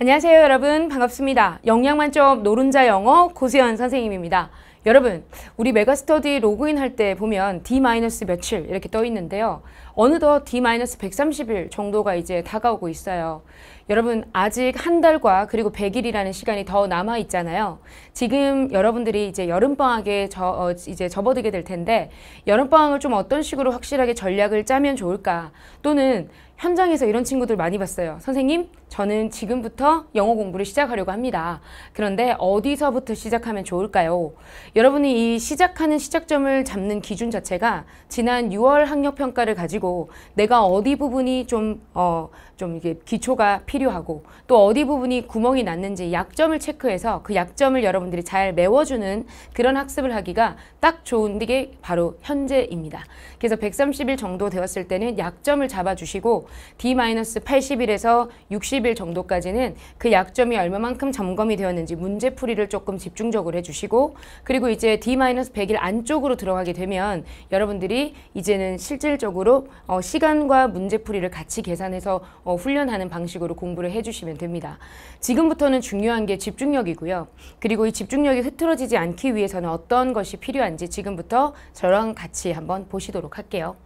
안녕하세요 여러분 반갑습니다. 영양만점 노른자 영어 고세현 선생님입니다. 여러분 우리 메가스터디 로그인할 때 보면 D- 며칠 이렇게 떠 있는데요. 어느덧 D-130일 정도가 이제 다가오고 있어요. 여러분 아직 한 달과 그리고 100일이라는 시간이 더 남아 있잖아요. 지금 여러분들이 이제 여름방학에 저, 어, 이제 접어들게 될 텐데 여름방학을 좀 어떤 식으로 확실하게 전략을 짜면 좋을까 또는 현장에서 이런 친구들 많이 봤어요. 선생님 저는 지금부터 영어 공부를 시작하려고 합니다. 그런데 어디서부터 시작하면 좋을까요? 여러분이 이 시작하는 시작점을 잡는 기준 자체가 지난 6월 학력 평가를 가지고 내가 어디 부분이 좀, 어, 좀 이게 기초가 필요하고 또 어디 부분이 구멍이 났는지 약점을 체크해서 그 약점을 여러분들이 잘 메워주는 그런 학습을 하기가 딱 좋은 게 바로 현재입니다. 그래서 130일 정도 되었을 때는 약점을 잡아주시고 D-80일에서 60 60일 정도까지는 그 약점이 얼마만큼 점검이 되었는지 문제풀이를 조금 집중적으로 해주시고 그리고 이제 D-100일 안쪽으로 들어가게 되면 여러분들이 이제는 실질적으로 어, 시간과 문제풀이를 같이 계산해서 어, 훈련하는 방식으로 공부를 해주시면 됩니다. 지금부터는 중요한 게 집중력이고요. 그리고 이 집중력이 흐트러지지 않기 위해서는 어떤 것이 필요한지 지금부터 저랑 같이 한번 보시도록 할게요.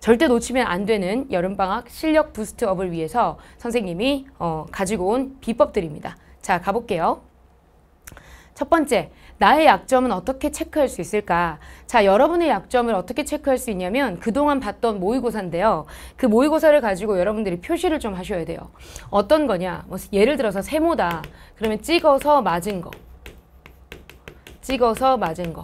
절대 놓치면 안 되는 여름방학 실력 부스트업을 위해서 선생님이 어, 가지고 온 비법들입니다. 자, 가볼게요. 첫 번째, 나의 약점은 어떻게 체크할 수 있을까? 자, 여러분의 약점을 어떻게 체크할 수 있냐면 그동안 봤던 모의고사인데요. 그 모의고사를 가지고 여러분들이 표시를 좀 하셔야 돼요. 어떤 거냐? 뭐 예를 들어서 세모다. 그러면 찍어서 맞은 거. 찍어서 맞은 거.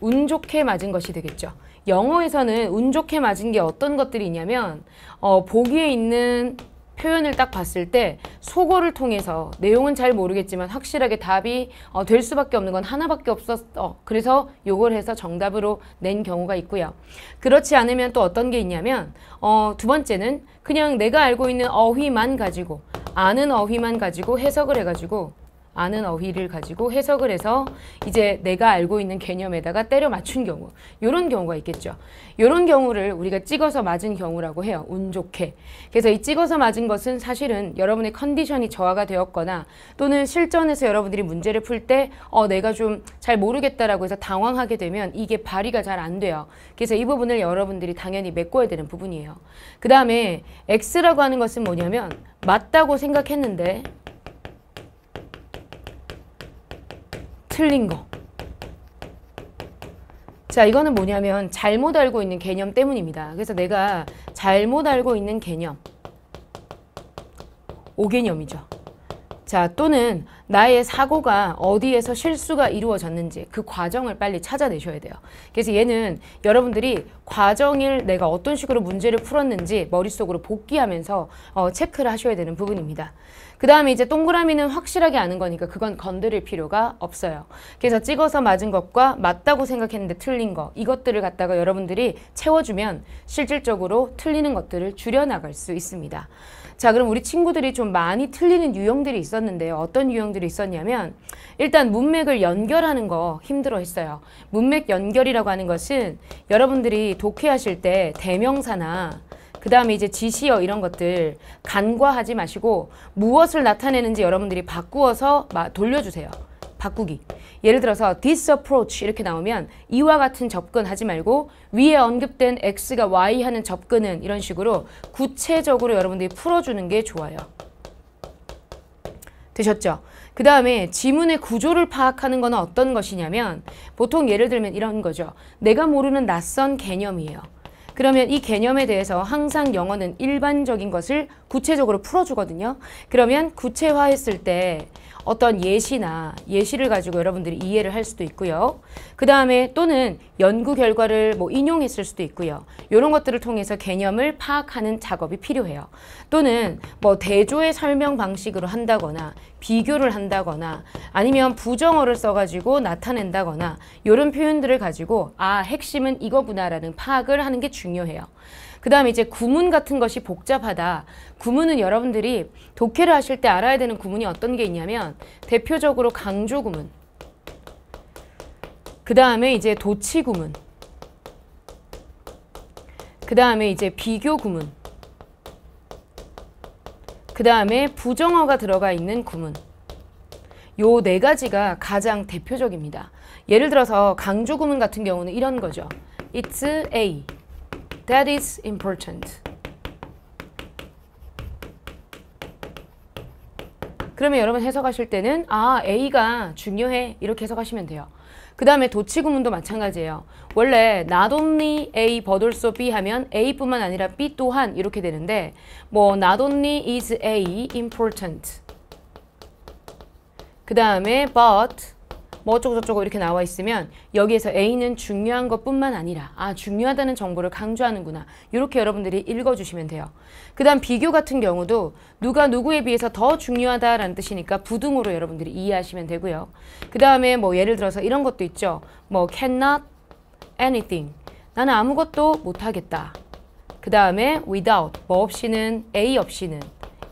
운 좋게 맞은 것이 되겠죠. 영어에서는 운 좋게 맞은 게 어떤 것들이 있냐면 어, 보기에 있는 표현을 딱 봤을 때 속어를 통해서 내용은 잘 모르겠지만 확실하게 답이 어, 될 수밖에 없는 건 하나밖에 없었어. 그래서 요걸 해서 정답으로 낸 경우가 있고요. 그렇지 않으면 또 어떤 게 있냐면 어, 두 번째는 그냥 내가 알고 있는 어휘만 가지고 아는 어휘만 가지고 해석을 해가지고 아는 어휘를 가지고 해석을 해서 이제 내가 알고 있는 개념에다가 때려 맞춘 경우 이런 경우가 있겠죠. 이런 경우를 우리가 찍어서 맞은 경우라고 해요. 운 좋게. 그래서 이 찍어서 맞은 것은 사실은 여러분의 컨디션이 저하가 되었거나 또는 실전에서 여러분들이 문제를 풀 때 어, 내가 좀 잘 모르겠다라고 해서 당황하게 되면 이게 발휘가 잘 안 돼요. 그래서 이 부분을 여러분들이 당연히 메꿔야 되는 부분이에요. 그 다음에 X라고 하는 것은 뭐냐면 맞다고 생각했는데 틀린 거. 자, 이거는 뭐냐면 잘못 알고 있는 개념 때문입니다. 그래서 내가 잘못 알고 있는 개념. 오개념이죠 자, 또는 나의 사고가 어디에서 실수가 이루어졌는지 그 과정을 빨리 찾아내셔야 돼요. 그래서 얘는 여러분들이 과정을 내가 어떤 식으로 문제를 풀었는지 머릿속으로 복귀하면서 어, 체크를 하셔야 되는 부분입니다. 그 다음에 이제 동그라미는 확실하게 아는 거니까 그건 건드릴 필요가 없어요. 그래서 찍어서 맞은 것과 맞다고 생각했는데 틀린 거 이것들을 갖다가 여러분들이 채워주면 실질적으로 틀리는 것들을 줄여나갈 수 있습니다. 자 그럼 우리 친구들이 좀 많이 틀리는 유형들이 있었는데요. 어떤 유형들이 있었냐면 일단 문맥을 연결하는 거 힘들어 했어요. 문맥 연결이라고 하는 것은 여러분들이 독해하실 때 대명사나 그 다음에 이제 지시어 이런 것들 간과하지 마시고 무엇을 나타내는지 여러분들이 바꾸어서 돌려주세요. 바꾸기. 예를 들어서 this approach 이렇게 나오면 이와 같은 접근 하지 말고 위에 언급된 x가 y 하는 접근은 이런 식으로 구체적으로 여러분들이 풀어주는 게 좋아요. 되셨죠? 그 다음에 지문의 구조를 파악하는 건 어떤 것이냐면 보통 예를 들면 이런 거죠. 내가 모르는 낯선 개념이에요. 그러면 이 개념에 대해서 항상 영어는 일반적인 것을 구체적으로 풀어주거든요. 그러면 구체화했을 때 어떤 예시나 예시를 가지고 여러분들이 이해를 할 수도 있고요. 그 다음에 또는 연구 결과를 뭐 인용했을 수도 있고요. 이런 것들을 통해서 개념을 파악하는 작업이 필요해요. 또는 뭐 대조의 설명 방식으로 한다거나 비교를 한다거나 아니면 부정어를 써가지고 나타낸다거나 이런 표현들을 가지고 아 핵심은 이거구나라는 파악을 하는 게 중요해요. 그 다음에 이제 구문 같은 것이 복잡하다. 구문은 여러분들이 독해를 하실 때 알아야 되는 구문이 어떤 게 있냐면 대표적으로 강조 구문. 그 다음에 이제 도치 구문. 그 다음에 이제 비교 구문. 그 다음에 부정어가 들어가 있는 구문. 요 네 가지가 가장 대표적입니다. 예를 들어서 강조 구문 같은 경우는 이런 거죠. It's A. That is important. 그러면 여러분 해석하실 때는 아 A가 중요해 이렇게 해석하시면 돼요. 그 다음에 도치구문도 마찬가지예요. 원래 not only A but also B 하면 A뿐만 아니라 B 또한 이렇게 되는데 뭐 not only is A important 그 다음에 but 뭐 어쩌고 저쩌고 이렇게 나와 있으면 여기에서 A는 중요한 것뿐만 아니라 아 중요하다는 정보를 강조하는구나 이렇게 여러분들이 읽어주시면 돼요. 그 다음 비교 같은 경우도 누가 누구에 비해서 더 중요하다라는 뜻이니까 부등으로 여러분들이 이해하시면 되고요. 그 다음에 뭐 예를 들어서 이런 것도 있죠. 뭐 cannot anything 나는 아무것도 못하겠다. 그 다음에 without 뭐 없이는 A 없이는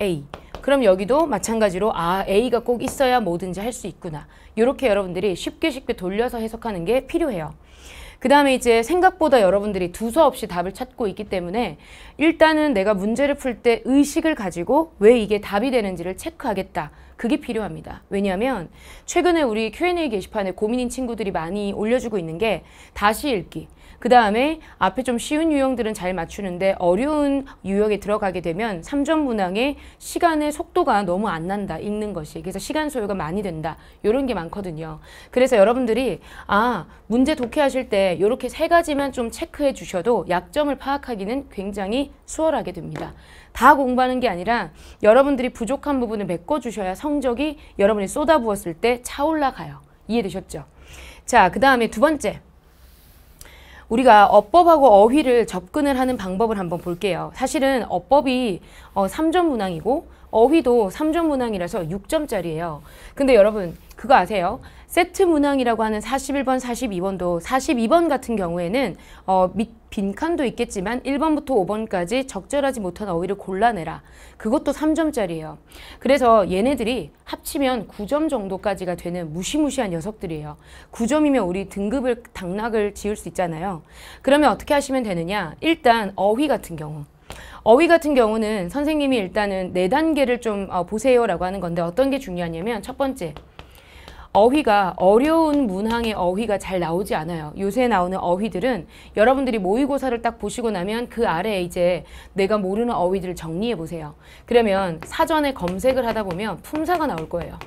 A 그럼 여기도 마찬가지로 아 A가 꼭 있어야 뭐든지 할 수 있구나 이렇게 여러분들이 쉽게 쉽게 돌려서 해석하는 게 필요해요. 그 다음에 이제 생각보다 여러분들이 두서없이 답을 찾고 있기 때문에 일단은 내가 문제를 풀 때 의식을 가지고 왜 이게 답이 되는지를 체크하겠다. 그게 필요합니다. 왜냐하면 최근에 우리 Q&A 게시판에 고민인 친구들이 많이 올려주고 있는 게 다시 읽기. 그 다음에 앞에 좀 쉬운 유형들은 잘 맞추는데 어려운 유형에 들어가게 되면 삼전 문항의 시간의 속도가 너무 안 난다. 읽는 것이. 그래서 시간 소요가 많이 된다. 이런 게 많거든요. 그래서 여러분들이 아 문제 독해하실 때 이렇게 세 가지만 좀 체크해 주셔도 약점을 파악하기는 굉장히 수월하게 됩니다. 다 공부하는 게 아니라 여러분들이 부족한 부분을 메꿔주셔야 성적이 여러분이 쏟아부었을 때 차올라가요. 이해되셨죠? 자, 그 다음에 두 번째. 우리가 어법하고 어휘를 접근을 하는 방법을 한번 볼게요. 사실은 어법이 어, 3점 문항이고 어휘도 3점 문항이라서 6점짜리예요. 근데 여러분 그거 아세요? 세트 문항이라고 하는 41번, 42번도 42번 같은 경우에는 어, 밑 빈칸도 있겠지만 1번부터 5번까지 적절하지 못한 어휘를 골라내라. 그것도 3점짜리예요. 그래서 얘네들이 합치면 9점 정도까지가 되는 무시무시한 녀석들이에요. 9점이면 우리 등급을 당락을 지을 수 있잖아요. 그러면 어떻게 하시면 되느냐? 일단 어휘 같은 경우 어휘 같은 경우는 선생님이 일단은 4단계를좀 어, 보세요라고 하는 건데 어떤 게 중요하냐면 첫 번째 어휘가 어려운 문항의 어휘가 잘 나오지 않아요. 요새 나오는 어휘들은 여러분들이 모의고사를 딱 보시고 나면 그 아래에 이제 내가 모르는 어휘들을 정리해 보세요. 그러면 사전에 검색을 하다 보면 품사가 나올 거예요.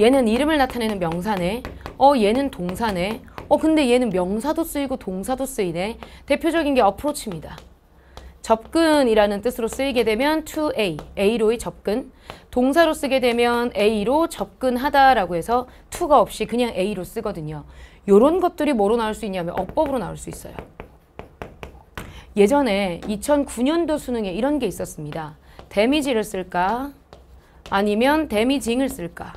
얘는 이름을 나타내는 명사네. 어 얘는 동사네. 어 근데 얘는 명사도 쓰이고 동사도 쓰이네. 대표적인 게 어프로치입니다. 접근이라는 뜻으로 쓰이게 되면 to A, A로의 접근. 동사로 쓰게 되면 A로 접근하다라고 해서 to가 없이 그냥 A로 쓰거든요. 요런 것들이 뭐로 나올 수 있냐면 어법으로 나올 수 있어요. 예전에 2009년도 수능에 이런 게 있었습니다. 데미지를 쓸까? 아니면 데미징을 쓸까?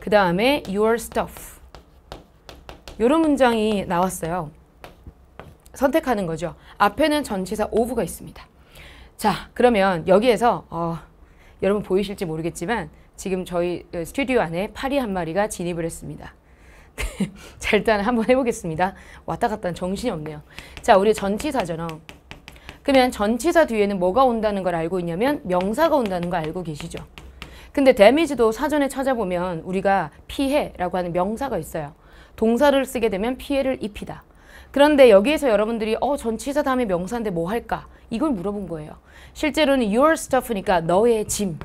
그 다음에 your stuff. 요런 문장이 나왔어요. 선택하는 거죠. 앞에는 전치사 오브가 있습니다. 자 그러면 여기에서 어, 여러분 보이실지 모르겠지만 지금 저희 어, 스튜디오 안에 파리 한 마리가 진입을 했습니다. 자 일단 한번 해보겠습니다. 왔다 갔다 정신이 없네요. 자 우리 전치사잖아. 그러면 전치사 뒤에는 뭐가 온다는 걸 알고 있냐면 명사가 온다는 걸 알고 계시죠. 근데 데미지도 사전에 찾아보면 우리가 피해라고 하는 명사가 있어요. 동사를 쓰게 되면 피해를 입히다. 그런데 여기에서 여러분들이 어 전치사 다음에 명사인데 뭐 할까? 이걸 물어본 거예요. 실제로는 your stuff니까 너의 짐.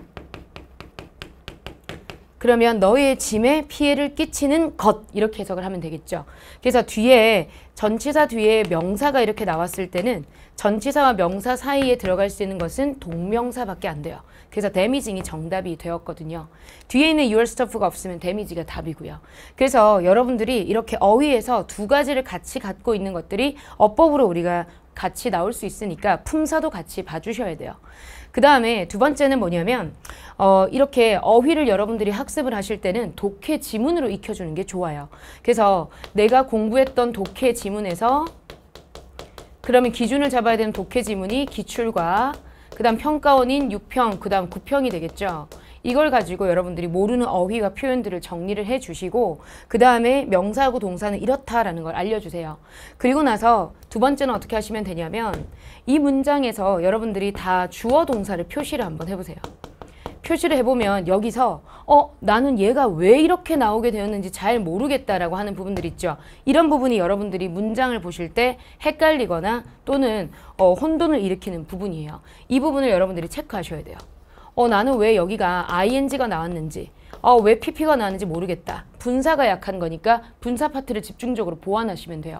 그러면 너의 짐에 피해를 끼치는 것 이렇게 해석을 하면 되겠죠. 그래서 뒤에 전치사 뒤에 명사가 이렇게 나왔을 때는 전치사와 명사 사이에 들어갈 수 있는 것은 동명사밖에 안 돼요. 그래서 데미징이 정답이 되었거든요. 뒤에 있는 your stuff가 없으면 데미지가 답이고요. 그래서 여러분들이 이렇게 어휘에서 두 가지를 같이 갖고 있는 것들이 어법으로 우리가 같이 나올 수 있으니까 품사도 같이 봐주셔야 돼요. 그 다음에 두 번째는 뭐냐면 어, 이렇게 어휘를 여러분들이 학습을 하실 때는 독해 지문으로 익혀주는 게 좋아요. 그래서 내가 공부했던 독해 지문에서 그러면 기준을 잡아야 되는 독해 지문이 기출과 그 다음 평가원인 6평, 그 다음 9평이 되겠죠. 이걸 가지고 여러분들이 모르는 어휘와 표현들을 정리를 해주시고 그 다음에 명사하고 동사는 이렇다라는 걸 알려주세요. 그리고 나서 두 번째는 어떻게 하시면 되냐면 이 문장에서 여러분들이 다 주어 동사를 표시를 한번 해보세요. 표시를 해보면 여기서 어 나는 얘가 왜 이렇게 나오게 되었는지 잘 모르겠다라고 하는 부분들 있죠. 이런 부분이 여러분들이 문장을 보실 때 헷갈리거나 또는 어, 혼돈을 일으키는 부분이에요. 이 부분을 여러분들이 체크하셔야 돼요. 어 나는 왜 여기가 ing가 나왔는지 어 왜 pp가 나왔는지 모르겠다. 분사가 약한 거니까 분사 파트를 집중적으로 보완하시면 돼요.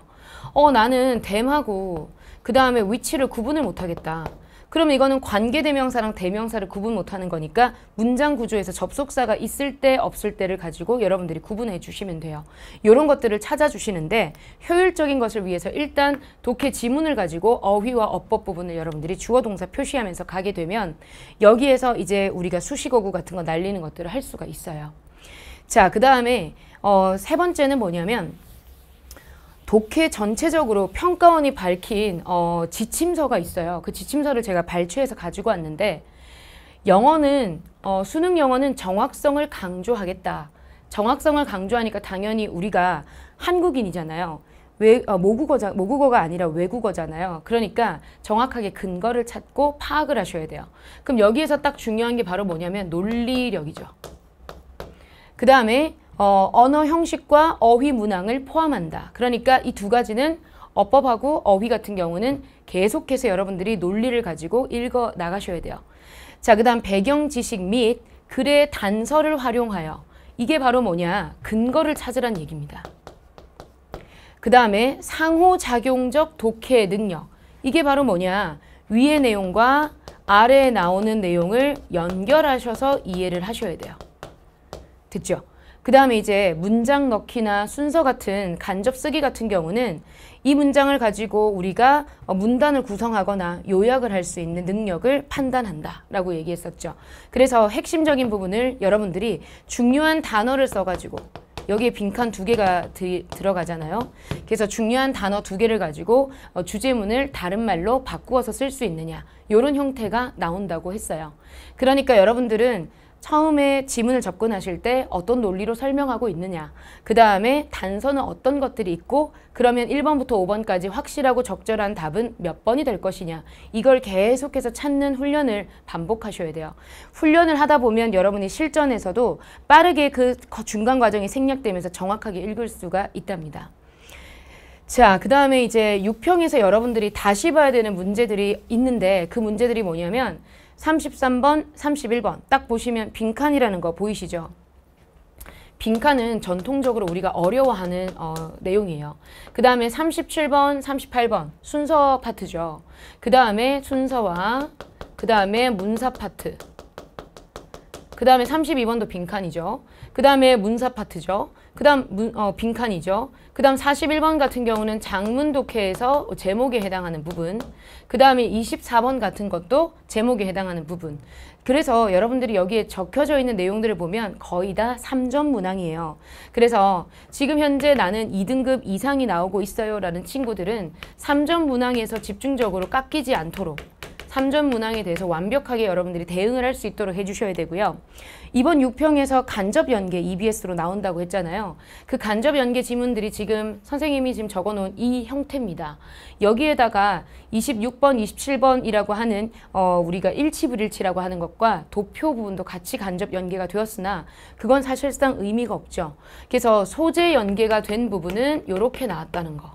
어 나는 댐하고 그 다음에 위치를 구분을 못하겠다. 그럼 이거는 관계 대명사랑 대명사를 구분 못하는 거니까 문장 구조에서 접속사가 있을 때 없을 때를 가지고 여러분들이 구분해 주시면 돼요. 이런 것들을 찾아주시는데 효율적인 것을 위해서 일단 독해 지문을 가지고 어휘와 어법 부분을 여러분들이 주어 동사 표시하면서 가게 되면 여기에서 이제 우리가 수식어구 같은 거 날리는 것들을 할 수가 있어요. 자, 그 다음에 어, 세 번째는 뭐냐면 독해 전체적으로 평가원이 밝힌 어, 지침서가 있어요. 그 지침서를 제가 발췌해서 가지고 왔는데 영어는 어, 수능 영어는 정확성을 강조하겠다. 정확성을 강조하니까 당연히 우리가 한국인이잖아요. 외, 어, 모국어자, 모국어가 아니라 외국어잖아요. 그러니까 정확하게 근거를 찾고 파악을 하셔야 돼요. 그럼 여기에서 딱 중요한 게 바로 뭐냐면 논리력이죠. 그 다음에 어, 언어 형식과 어휘 문항을 포함한다. 그러니까 이 두 가지는 어법하고 어휘 같은 경우는 계속해서 여러분들이 논리를 가지고 읽어 나가셔야 돼요. 자, 그 다음 배경 지식 및 글의 단서를 활용하여 이게 바로 뭐냐 근거를 찾으란 얘기입니다. 그 다음에 상호작용적 독해 능력 이게 바로 뭐냐 위의 내용과 아래에 나오는 내용을 연결하셔서 이해를 하셔야 돼요. 듣죠 그 다음에 이제 문장 넣기나 순서 같은 간접 쓰기 같은 경우는 이 문장을 가지고 우리가 어, 문단을 구성하거나 요약을 할 수 있는 능력을 판단한다 라고 얘기했었죠. 그래서 핵심적인 부분을 여러분들이 중요한 단어를 써가지고 여기에 빈칸 두 개가 드, 들어가잖아요. 그래서 중요한 단어 두 개를 가지고 어, 주제문을 다른 말로 바꾸어서 쓸 수 있느냐 이런 형태가 나온다고 했어요. 그러니까 여러분들은 처음에 지문을 접근하실 때 어떤 논리로 설명하고 있느냐 그 다음에 단서는 어떤 것들이 있고 그러면 1번부터 5번까지 확실하고 적절한 답은 몇 번이 될 것이냐 이걸 계속해서 찾는 훈련을 반복하셔야 돼요. 훈련을 하다 보면 여러분이 실전에서도 빠르게 그 중간 과정이 생략되면서 정확하게 읽을 수가 있답니다. 자, 그 다음에 이제 6평에서 여러분들이 다시 봐야 되는 문제들이 있는데 그 문제들이 뭐냐면 33번, 31번 딱 보시면 빈칸이라는 거 보이시죠? 빈칸은 전통적으로 우리가 어려워하는 어, 내용이에요. 그 다음에 37번, 38번 순서 파트죠. 그 다음에 순서와 그 다음에 문사 파트 그 다음에 32번도 빈칸이죠. 그 다음에 문사 파트죠. 그 다음 어, 빈칸이죠. 그 다음 41번 같은 경우는 장문 독해에서 제목에 해당하는 부분 그 다음에 24번 같은 것도 제목에 해당하는 부분 그래서 여러분들이 여기에 적혀져 있는 내용들을 보면 거의 다 3점 문항이에요. 그래서 지금 현재 나는 2등급 이상이 나오고 있어요 라는 친구들은 3점 문항에서 집중적으로 깎이지 않도록 삼전 문항에 대해서 완벽하게 여러분들이 대응을 할 수 있도록 해주셔야 되고요. 이번 6평에서 간접 연계 EBS로 나온다고 했잖아요. 그 간접 연계 지문들이 지금 선생님이 지금 적어놓은 이 형태입니다. 여기에다가 26번, 27번이라고 하는 어, 우리가 일치불일치라고 하는 것과 도표 부분도 같이 간접 연계가 되었으나 그건 사실상 의미가 없죠. 그래서 소재 연계가 된 부분은 이렇게 나왔다는 거.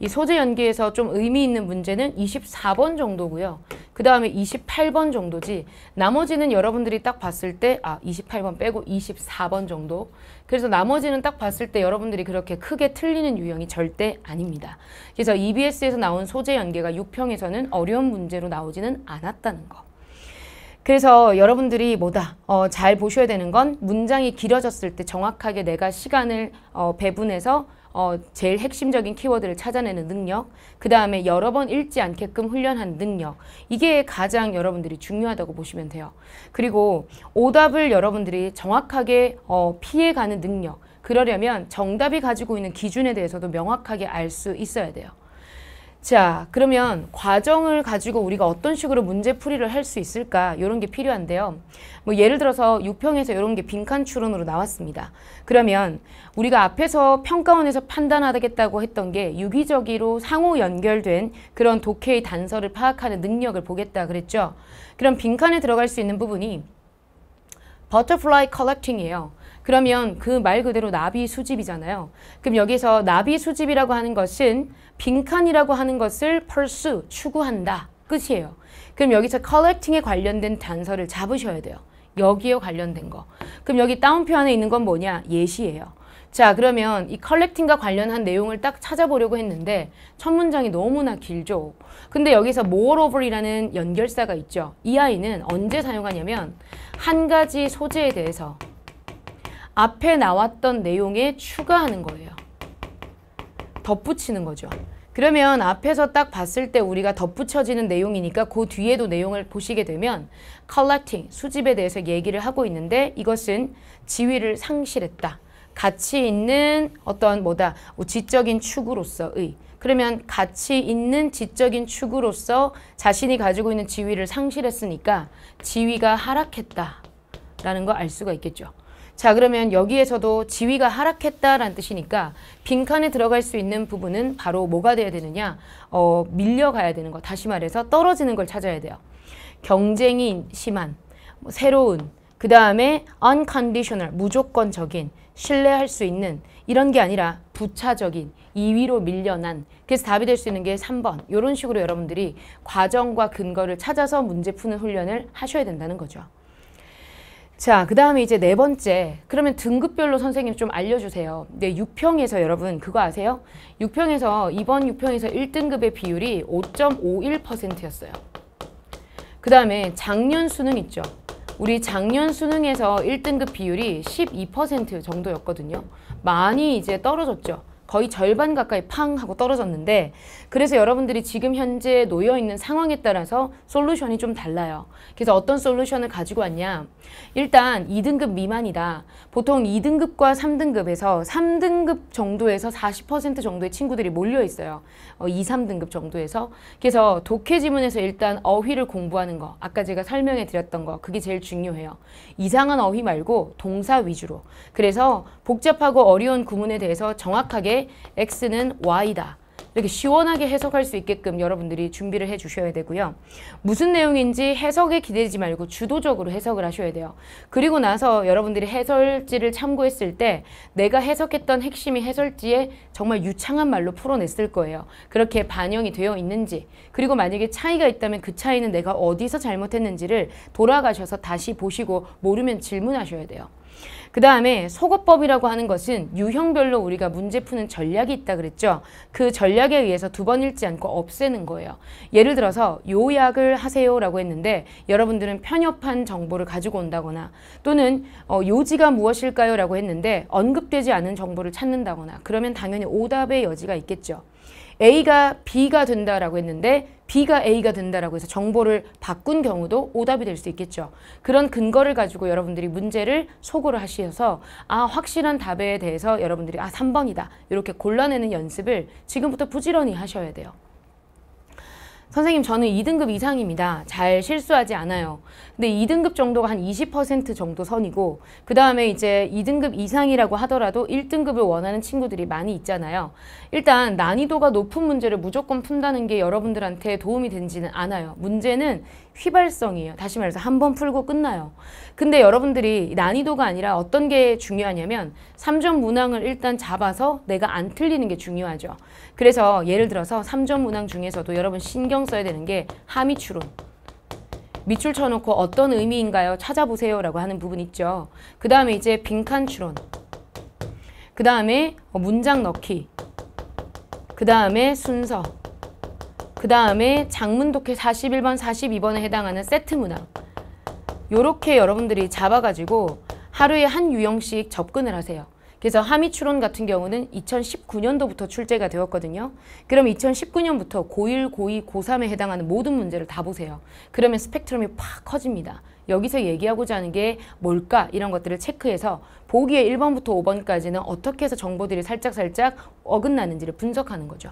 이 소재 연계에서 좀 의미 있는 문제는 24번 정도고요. 그 다음에 28번 정도지 나머지는 여러분들이 딱 봤을 때아 28번 빼고 24번 정도 그래서 나머지는 딱 봤을 때 여러분들이 그렇게 크게 틀리는 유형이 절대 아닙니다. 그래서 EBS에서 나온 소재 연계가 6평에서는 어려운 문제로 나오지는 않았다는 거. 그래서 여러분들이 뭐다 어, 잘 보셔야 되는 건 문장이 길어졌을 때 정확하게 내가 시간을 어, 배분해서 어, 제일 핵심적인 키워드를 찾아내는 능력, 그 다음에 여러 번 읽지 않게끔 훈련한 능력, 이게 가장 여러분들이 중요하다고 보시면 돼요. 그리고 오답을 여러분들이 정확하게 어, 피해가는 능력, 그러려면 정답이 가지고 있는 기준에 대해서도 명확하게 알 수 있어야 돼요. 자, 그러면 과정을 가지고 우리가 어떤 식으로 문제풀이를 할 수 있을까? 이런 게 필요한데요. 뭐 예를 들어서 6평에서 이런 게 빈칸 추론으로 나왔습니다. 그러면 우리가 앞에서 평가원에서 판단하겠다고 했던 게 유기적으로 상호 연결된 그런 독해의 단서를 파악하는 능력을 보겠다 그랬죠. 그럼 빈칸에 들어갈 수 있는 부분이 버터플라이 컬렉팅이에요. 그러면 그 말 그대로 나비 수집이잖아요. 그럼 여기서 나비 수집이라고 하는 것은 빈칸이라고 하는 것을 pursue, 추구한다. 끝이에요. 그럼 여기서 collecting에 관련된 단서를 잡으셔야 돼요. 여기에 관련된 거. 그럼 여기 따옴표 안에 있는 건 뭐냐? 예시예요. 자 그러면 이 컬렉팅과 관련한 내용을 딱 찾아보려고 했는데 첫 문장이 너무나 길죠. 근데 여기서 moreover이라는 연결사가 있죠. 이 아이는 언제 사용하냐면 한 가지 소재에 대해서 앞에 나왔던 내용에 추가하는 거예요. 덧붙이는 거죠. 그러면 앞에서 딱 봤을 때 우리가 덧붙여지는 내용이니까 그 뒤에도 내용을 보시게 되면 collecting, 수집에 대해서 얘기를 하고 있는데 이것은 지위를 상실했다. 가치 있는 어떤 뭐다, 뭐 지적인 축으로서의 그러면 가치 있는 지적인 축으로서 자신이 가지고 있는 지위를 상실했으니까 지위가 하락했다라는 거 알 수가 있겠죠. 자 그러면 여기에서도 지위가 하락했다라는 뜻이니까 빈칸에 들어갈 수 있는 부분은 바로 뭐가 돼야 되느냐 어, 밀려가야 되는 거 다시 말해서 떨어지는 걸 찾아야 돼요 경쟁이 심한 뭐 새로운 그 다음에 unconditional 무조건적인 신뢰할 수 있는 이런 게 아니라 부차적인 2위로 밀려난 그래서 답이 될 수 있는 게 3번 이런 식으로 여러분들이 과정과 근거를 찾아서 문제 푸는 훈련을 하셔야 된다는 거죠. 자, 그 다음에 이제 네 번째. 그러면 등급별로 선생님 좀 알려주세요. 네, 6평에서 여러분 그거 아세요? 6평에서 이번 6평에서 1등급의 비율이 5.51%였어요. 그 다음에 작년 수능 있죠. 우리 작년 수능에서 1등급 비율이 12% 정도였거든요. 많이 이제 떨어졌죠. 거의 절반 가까이 팡 하고 떨어졌는데 그래서 여러분들이 지금 현재 놓여 있는 상황에 따라서 솔루션이 좀 달라요. 그래서 어떤 솔루션을 가지고 왔냐. 일단 2등급 미만이다. 보통 2등급과 3등급에서 3등급 정도에서 40% 정도의 친구들이 몰려 있어요. 어, 2, 3등급 정도에서. 그래서 독해 지문에서 일단 어휘를 공부하는 거. 아까 제가 설명해 드렸던 거. 그게 제일 중요해요. 이상한 어휘 말고 동사 위주로. 그래서 복잡하고 어려운 구문에 대해서 정확하게 X는 Y다. 이렇게 시원하게 해석할 수 있게끔 여러분들이 준비를 해주셔야 되고요. 무슨 내용인지 해석에 기대지 말고 주도적으로 해석을 하셔야 돼요. 그리고 나서 여러분들이 해설지를 참고했을 때 내가 해석했던 핵심이 해설지에 정말 유창한 말로 풀어냈을 거예요. 그렇게 반영이 되어 있는지 그리고 만약에 차이가 있다면 그 차이는 내가 어디서 잘못했는지를 돌아가셔서 다시 보시고 모르면 질문하셔야 돼요. 그 다음에 소거법이라고 하는 것은 유형별로 우리가 문제 푸는 전략이 있다 그랬죠. 그 전략에 의해서 두 번 읽지 않고 없애는 거예요. 예를 들어서 요약을 하세요라고 했는데 여러분들은 편협한 정보를 가지고 온다거나 또는 어, 요지가 무엇일까요? 라고 했는데 언급되지 않은 정보를 찾는다거나 그러면 당연히 오답의 여지가 있겠죠. A가 B가 된다라고 했는데 B가 A가 된다라고 해서 정보를 바꾼 경우도 오답이 될 수 있겠죠. 그런 근거를 가지고 여러분들이 문제를 소고를 하셔서 아 확실한 답에 대해서 여러분들이 아 3번이다 이렇게 골라내는 연습을 지금부터 부지런히 하셔야 돼요. 선생님 저는 2등급 이상입니다. 잘 실수하지 않아요. 근데 2등급 정도가 한 20% 정도 선이고 그 다음에 이제 2등급 이상이라고 하더라도 1등급을 원하는 친구들이 많이 있잖아요. 일단 난이도가 높은 문제를 무조건 푼다는 게 여러분들한테 도움이 되지는 않아요. 문제는 휘발성이에요. 다시 말해서 한 번 풀고 끝나요. 근데 여러분들이 난이도가 아니라 어떤 게 중요하냐면 3점 문항을 일단 잡아서 내가 안 틀리는 게 중요하죠. 그래서 예를 들어서 3점 문항 중에서도 여러분 신경 써야 되는 게 하미추론. 밑줄 쳐놓고 어떤 의미인가요? 찾아보세요 라고 하는 부분 있죠. 그 다음에 이제 빈칸 추론. 그 다음에 문장 넣기. 그 다음에 순서. 그 다음에 장문독해 41번, 42번에 해당하는 세트 문항 요렇게 여러분들이 잡아가지고 하루에 한 유형씩 접근을 하세요. 그래서 하미추론 같은 경우는 2019년도부터 출제가 되었거든요. 그럼 2019년부터 고1, 고2, 고3에 해당하는 모든 문제를 다 보세요. 그러면 스펙트럼이 팍 커집니다. 여기서 얘기하고자 하는 게 뭘까 이런 것들을 체크해서 보기에 1번부터 5번까지는 어떻게 해서 정보들이 살짝살짝 어긋나는지를 분석하는 거죠.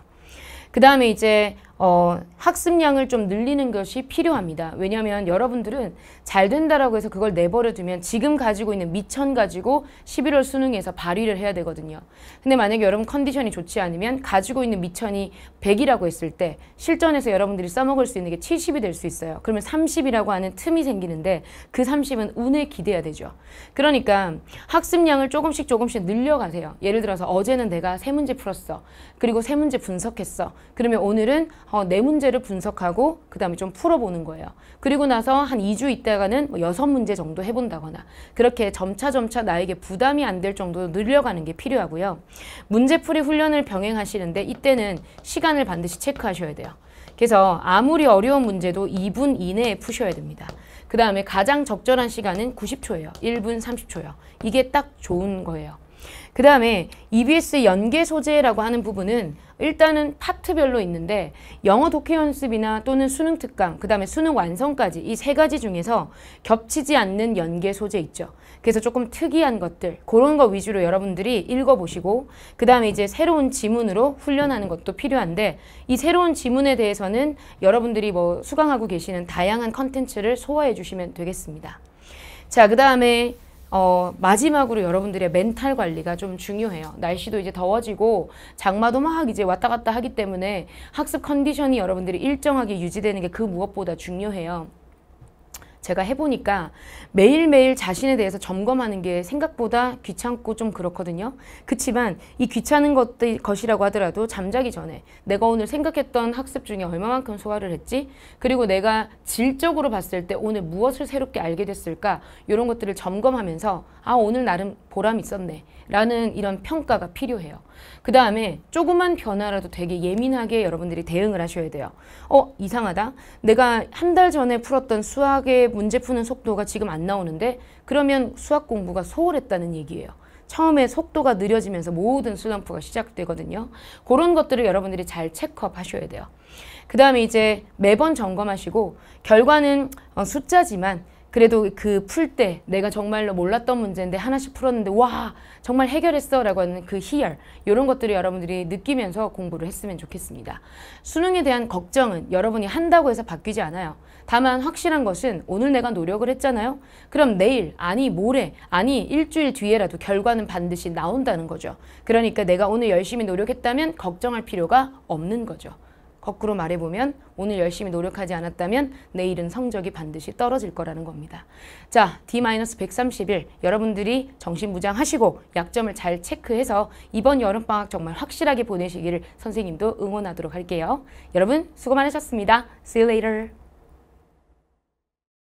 그 다음에 이제 어, 학습량을 좀 늘리는 것이 필요합니다. 왜냐하면 여러분들은 잘 된다라고 해서 그걸 내버려 두면 지금 가지고 있는 미천 가지고 11월 수능에서 발휘를 해야 되거든요. 근데 만약에 여러분 컨디션이 좋지 않으면 가지고 있는 미천이 100이라고 했을 때 실전에서 여러분들이 써먹을 수 있는 게 70이 될 수 있어요. 그러면 30이라고 하는 틈이 생기는데 그 30은 운에 기대야 되죠. 그러니까 학습량을 조금씩 조금씩 늘려가세요. 예를 들어서 어제는 내가 세 문제 풀었어. 그리고 세 문제 분석했어. 그러면 오늘은 어, 내 네 문제를 분석하고 그 다음에 좀 풀어보는 거예요. 그리고 나서 한 2주 있다가는 뭐 6문제 정도 해본다거나 그렇게 점차점차 나에게 부담이 안 될 정도로 늘려가는 게 필요하고요. 문제풀이 훈련을 병행하시는데 이때는 시간을 반드시 체크하셔야 돼요. 그래서 아무리 어려운 문제도 2분 이내에 푸셔야 됩니다. 그 다음에 가장 적절한 시간은 90초예요. 1분 30초요. 이게 딱 좋은 거예요. 그 다음에 EBS 연계 소재라고 하는 부분은 일단은 파트별로 있는데 영어 독해 연습이나 또는 수능 특강, 그 다음에 수능 완성까지 이 세 가지 중에서 겹치지 않는 연계 소재 있죠. 그래서 조금 특이한 것들, 그런 거 위주로 여러분들이 읽어보시고 그 다음에 이제 새로운 지문으로 훈련하는 것도 필요한데 이 새로운 지문에 대해서는 여러분들이 뭐 수강하고 계시는 다양한 컨텐츠를 소화해 주시면 되겠습니다. 자, 그 다음에 어, 마지막으로 여러분들의 멘탈 관리가 좀 중요해요. 날씨도 이제 더워지고 장마도 막 이제 왔다 갔다 하기 때문에 학습 컨디션이 여러분들이 일정하게 유지되는 게 그 무엇보다 중요해요. 제가 해보니까 매일매일 자신에 대해서 점검하는 게 생각보다 귀찮고 좀 그렇거든요. 그치만 이 귀찮은 것들, 것이라고 하더라도 잠자기 전에 내가 오늘 생각했던 학습 중에 얼마만큼 소화를 했지? 그리고 내가 질적으로 봤을 때 오늘 무엇을 새롭게 알게 됐을까? 이런 것들을 점검하면서 아, 오늘 나름 보람 있었네. 라는 이런 평가가 필요해요. 그 다음에 조그만 변화라도 되게 예민하게 여러분들이 대응을 하셔야 돼요. 어 이상하다. 내가 한 달 전에 풀었던 수학의 문제 푸는 속도가 지금 안 나오는데 그러면 수학 공부가 소홀했다는 얘기예요. 처음에 속도가 느려지면서 모든 슬럼프가 시작되거든요. 그런 것들을 여러분들이 잘 체크업 하셔야 돼요. 그 다음에 이제 매번 점검하시고 결과는 어, 숫자지만 그래도 그 풀 때 내가 정말로 몰랐던 문제인데 하나씩 풀었는데 와 정말 해결했어 라고 하는 그 희열 이런 것들을 여러분들이 느끼면서 공부를 했으면 좋겠습니다. 수능에 대한 걱정은 여러분이 한다고 해서 바뀌지 않아요. 다만 확실한 것은 오늘 내가 노력을 했잖아요. 그럼 내일 아니 모레 아니 일주일 뒤에라도 결과는 반드시 나온다는 거죠. 그러니까 내가 오늘 열심히 노력했다면 걱정할 필요가 없는 거죠. 거꾸로 말해보면 오늘 열심히 노력하지 않았다면 내일은 성적이 반드시 떨어질 거라는 겁니다. 자, D-131 여러분들이 정신부장 하시고 약점을 잘 체크해서 이번 여름방학 정말 확실하게 보내시기를 선생님도 응원하도록 할게요. 여러분 수고 많으셨습니다. See you later.